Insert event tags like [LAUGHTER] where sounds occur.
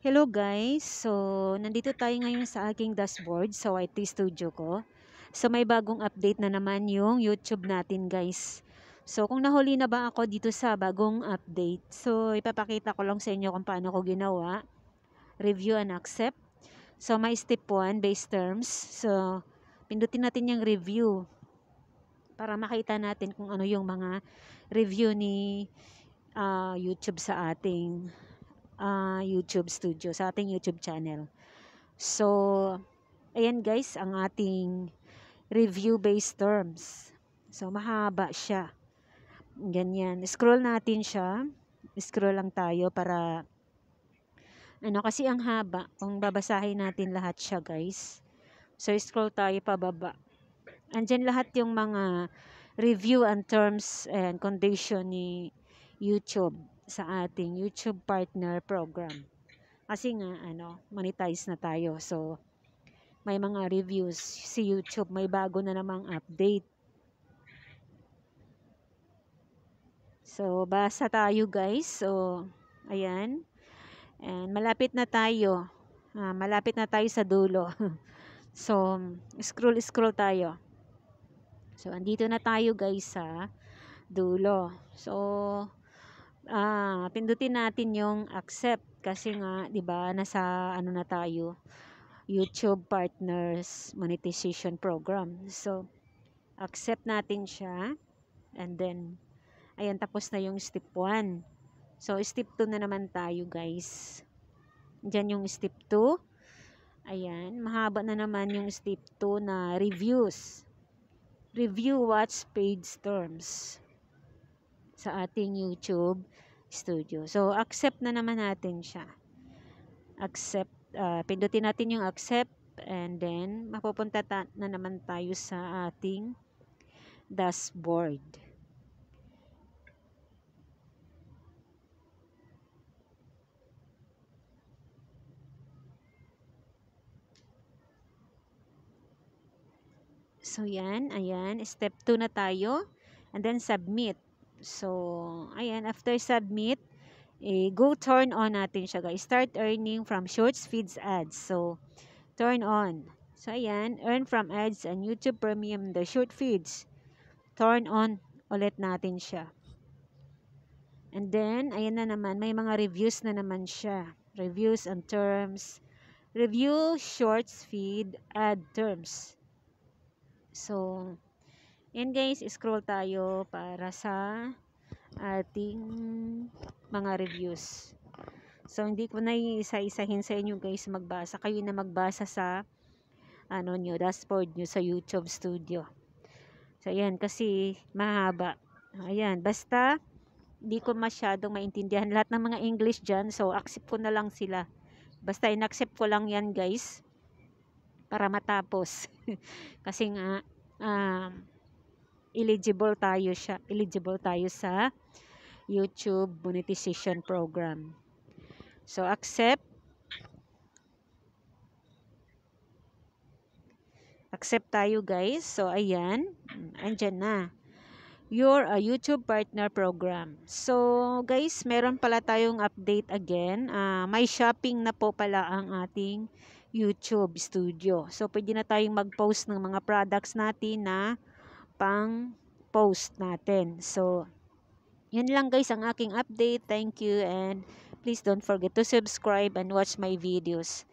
Hello guys, so nandito tayo ngayon sa aking dashboard sa YT Studio ko. So may bagong update na naman yung YouTube natin guys. So kung nahuli na ba ako dito sa bagong update, so ipapakita ko lang sa inyo kung paano ko ginawa. Review and accept. So may step 1, base terms. So pindutin natin yung review para makita natin kung ano yung mga review ni uh, YouTube sa ating uh, YouTube studio, sa ating YouTube channel. So, ayan guys, ang ating review-based terms. So, mahaba siya. Ganyan. Scroll natin siya. Scroll lang tayo para ano, kasi ang haba. Kung babasahin natin lahat siya, guys. So, scroll tayo pababa. Andyan lahat yung mga review and terms and condition ni YouTube sa ating YouTube partner program. Kasi nga, ano, monetize na tayo. So, may mga reviews si YouTube. May bago na namang update. So, basa tayo guys. So, ayan. And malapit na tayo. Ah, malapit na tayo sa dulo. [LAUGHS] so, scroll scroll tayo. So, andito na tayo guys sa dulo. So, ah, pindutin natin yung accept kasi nga 'di ba nasa ano na tayo YouTube Partners Monetization Program. So accept natin siya and then ayan tapos na yung step 1. So step 2 na naman tayo guys. Diyan yung step 2. Ayan, mahaba na naman yung step 2 na reviews. Review watch page terms sa ating YouTube studio. So, accept na naman natin siya. Accept. Uh, pindutin natin yung accept and then mapupunta na naman tayo sa ating dashboard. So, yan. Ayan. Step 2 na tayo. And then, submit. So, ayan, after submit, eh, go turn on natin siya guys. Start earning from shorts, feeds, ads. So, turn on. So, ayan, earn from ads and YouTube premium the short feeds. Turn on ulit natin siya. And then, ayan na naman, may mga reviews na naman siya. Reviews and terms. Review, shorts, feed, ad terms. So, And guys, scroll tayo para sa ating mga reviews. So, hindi ko na isa-isahin sa inyo guys magbasa. Kayo na magbasa sa ano nyo, dashboard nyo sa YouTube studio. So, ayan, kasi mahaba. Ayan, basta hindi ko masyadong maintindihan lahat ng mga English dyan. So, accept ko na lang sila. Basta inaccept ko lang yan guys para matapos. [LAUGHS] kasi nga, um, eligible tayo siya, eligible tayo sa YouTube monetization program. So accept Accept tayo guys. So ayan, andyan na. Your uh, YouTube Partner Program. So guys, meron pala tayong update again. Uh, may shopping na po pala ang ating YouTube Studio. So pwede na tayong mag-post ng mga products natin na pang post natin. So, yun lang guys ang aking update. Thank you and please don't forget to subscribe and watch my videos.